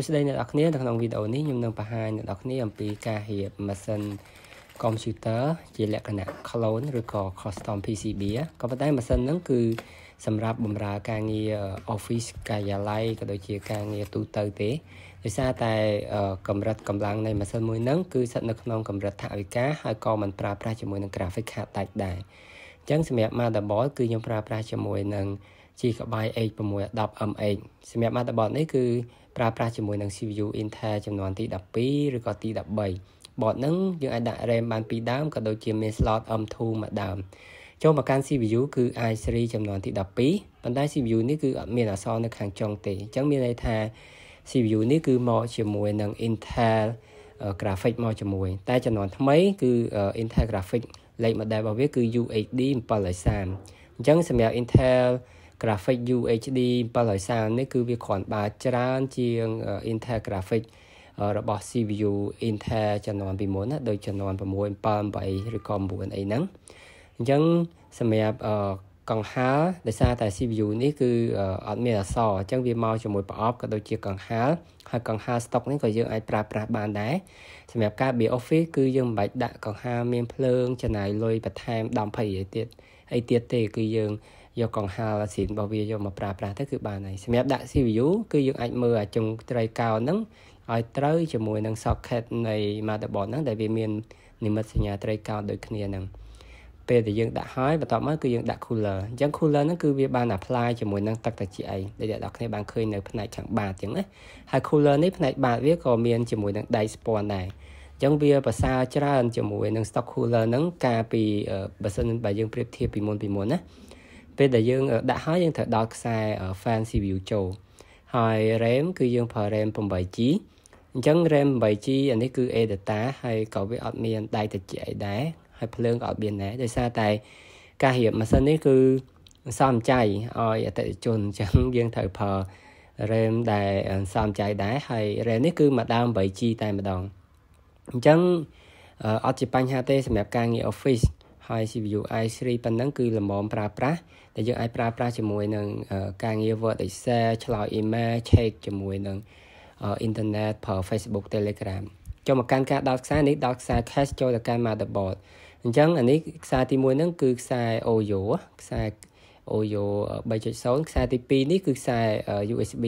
សួស្តីអ្នកនរគ្នានៅក្នុងវីដេអូនេះខ្ញុំនឹងបង្ហាញអ្នកនរគ្នាអំពីការរៀបម៉ាស៊ីនកុំព្យូទ័រជាលក្ខណៈ clone ឬក៏ custom PCB ក៏ប៉ុន្តែម៉ាស៊ីនហ្នឹងគឺ សម្រាប់បម្រើការងារ office ការិយាល័យក៏ដូចជាការងារទូទៅទេដោយសារតែ កម្រិតកម្លាំងនៃម៉ាស៊ីនមួយហ្នឹងគឺស្ថិតនៅក្នុងកម្រិតថវិកាហើយក៏មិនប្រើប្រាស់ជាមួយនឹង graphic card ដាច់ដែរអញ្ចឹងសម្រាប់ motherboard គឺខ្ញុំប្រើប្រាស់ជាមួយនឹងជាកបាយ H610MH សម្រាប់ motherboard នេះគឺប្រើប្រាស់ជាមួយនឹង CPU Intel ចំនួនទី12ឬក៏ទី13 board ហ្នឹងយើងអាចដាក់ RAM បានពីរដើមក៏ដូចជាមាន slot M2 មួយដើមចូលមកកាន់ CPU គឺ i3 ចំនួនទី12ប៉ុន្តែ CPU នេះគឺអត់មានអក្សរនៅខាងចុងទេអញ្ចឹងមានន័យថា CPU នេះគឺមកជាមួយនឹង Intel graphic មកជាមួយ តែចំនួនថ្មី គឺ Intel graphic លេខ model របស់វាគឺ UHD 730អញ្ចឹងសម្រាប់ Intel graphic UHD 740នេះ គឺវាគ្រាន់បើច្រើនជាង Intel graphic របស់ CPU Intel ចំនួនពីមុនណាដូចចំនួន6 7 8ឬក៏9អីហ្នឹងអញ្ចឹងសម្រាប់កង្ហារដោយសារតែ CPU នេះគឺអត់មានអសរអញ្ចឹងវាមកជាមួយប្រអប់ក៏ដូចជាកង្ហារហើយកង្ហារ stock នេះក៏យើងអាចប្រើប្រាស់បានដែរសម្រាប់ការ build office គឺយើងមិនបាច់ដាក់កង្ហារមានភ្លើងចំណាយលុយបន្ថែម10 20អីទៀតអីទៀតទេគឺយើងយកកង្ហារស៊ីនរបស់វាយកមកប្រើប្រាស់ទៅគឺបានហើយសម្រាប់ដាក់ CPU គឺយើងអាចមើលអាចុងត្រីកោហ្នឹងឲ្យត្រូវជាមួយនឹង socket នៃ motherboard ហ្នឹងដែលវាមាននិមិត្តសញ្ញាត្រីកោដូចគ្នាហ្នឹងពេលដែលយើងដាក់ហើយបន្ទាប់មកគឺយើងដាក់ cooler អញ្ចឹង cooler ហ្នឹងគឺវាបាន apply ជាមួយនឹងទឹកត្រជាក់អីដែលអ្នកនរគ្នាបានឃើញនៅផ្នែកខាងបាតអញ្ចឹងណាហើយ cooler នេះផ្នែកបាតវាក៏មានជាមួយនឹងដៃស្ពាន់ដែរអញ្ចឹងវាប្រសើរច្រើនជាមួយនឹង stock cooler ហ្នឹងកាលពីបើសិនបើយើងប្រៀបធៀបពីមុនពីមុនណាពេលដែលយើងដាក់ហើយយើងត្រូវដោតខ្សែ fan CPU ចូលហើយ RAM គឺយើងប្រើ RAM 8G អញ្ចឹង RAM 8G អានេះគឺ A data ហើយក៏វាអត់មានដៃតិចអីដែរហើយភ្លើងក៏អត់មានដែរដោយសារតែ ការរៀបម៉ាស៊ីននេះគឺសំចៃឲ្យអតិថិជនអញ្ចឹងយើងត្រូវប្រើ RAM ដែលសំចៃដែរហើយ RAM នេះគឺមកដើម 8G តែម្ដងអញ្ចឹងអត់ជាបញ្ហាទេសម្រាប់ការងារ office ហើយ CVUI 3ប៉ុណ្ណឹងគឺល្មមប្រើប្រាស់ដែលយើងអាចប្រើប្រាស់ជាមួយនឹងការងារ Word Excel ឆ្លើយ email check ជាមួយនឹងអ៊ីនធឺណិតប្រើ Facebook Telegram ចូលមកកាន់ការដោតខ្សែនេះដោតខ្សែ cache ចូលទៅកាន់ motherboard អញ្ចឹងអានេះខ្សែទី1ហ្នឹងគឺខ្សែ OYO ខ្សែ OYO 3.0ខ្សែទី2នេះគឺខ្សែ USB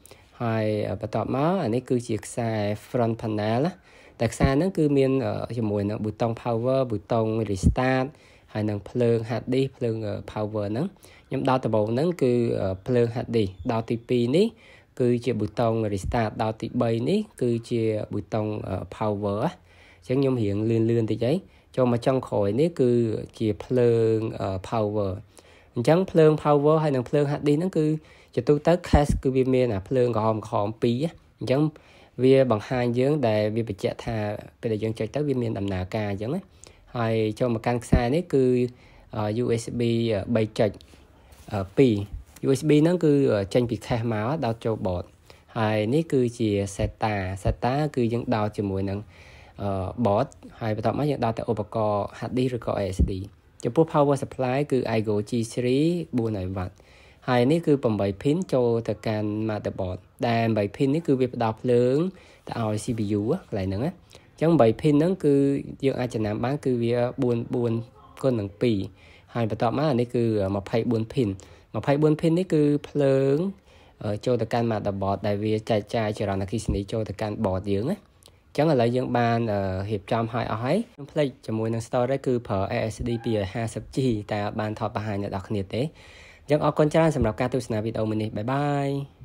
2.0ហើយបន្ទាប់មកអានេះគឺជាខ្សែ front panel ណាតែខ្សែហ្នឹងគឺមានជាមួយនឹងប៊ូតុង power ប៊ូតុង restart ហើយនឹងភ្លើង hard disk ភ្លើង power ហ្នឹងខ្ញុំដោតដំបូងហ្នឹងគឺភ្លើង hard disk ដោតទី2នេះ គឺជាប៊ូតុង restart ដោតទី3នេះ គឺជាប៊ូតុង power អញ្ចឹងខ្ញុំរៀងលឿនលឿនតិចហើយចូលមកចុងក្រោយនេះគឺជាភ្លើង power អញ្ចឹងភ្លើង power ហើយនឹងភ្លើង hard disk ហ្នឹងគឺជាទូទៅ cache គឺវាមានអាភ្លើងក្រហមក្រហម2អញ្ចឹងវាបង្ហាញយើង ដែលវាបញ្ជាក់ថាពេលដែលយើងចុចទៅវាមានដំណើរការអញ្ចឹងណាហើយចូលមកកាន់ខ្សែនេះគឺ USB 3.2 USB ហ្នឹងគឺចេញពី cache មកដល់ចូល board ហើយនេះគឺជា SATA SATA គឺយើងដោតជាមួយនឹង board ហើយបន្ទាប់មកយើងដោតទៅឧបករណ៍ hard disk ឬក៏ SSD ចំពោះ power supply គឺ Igo G3 400W ហើយនេះគឺ8 pin ចូលទៅកាន់ motherboard ដែល8 pin នេះគឺវាផ្ដោតភ្លើងទៅឲ្យ CPU កន្លែងហ្នឹងណាអញ្ចឹង8 pin ហ្នឹងគឺយើងអាចចំណាំបាន គឺវា4 4គុណនឹង2ហើយបន្ទាប់មកអានេះគឺ24 pin 24 pin នេះគឺភ្លើងចូលទៅកាន់ motherboard ដែលវាចែកចាយចរន្តអគ្គិសនីចូលទៅកាន់ board យើងណាចឹងឥឡូវយើងបានរៀបចំឲ្យអស់ហើយខ្ញុំផ្លេចជាមួយនឹង storage គឺប្រើ SSD 250G តែបានថតបង្ហាញអ្នកនរគ្នាទេយើងអរគុណច្រើនសម្រាប់ការទស្សនាវីដេអូមួយនេះបាយបាយ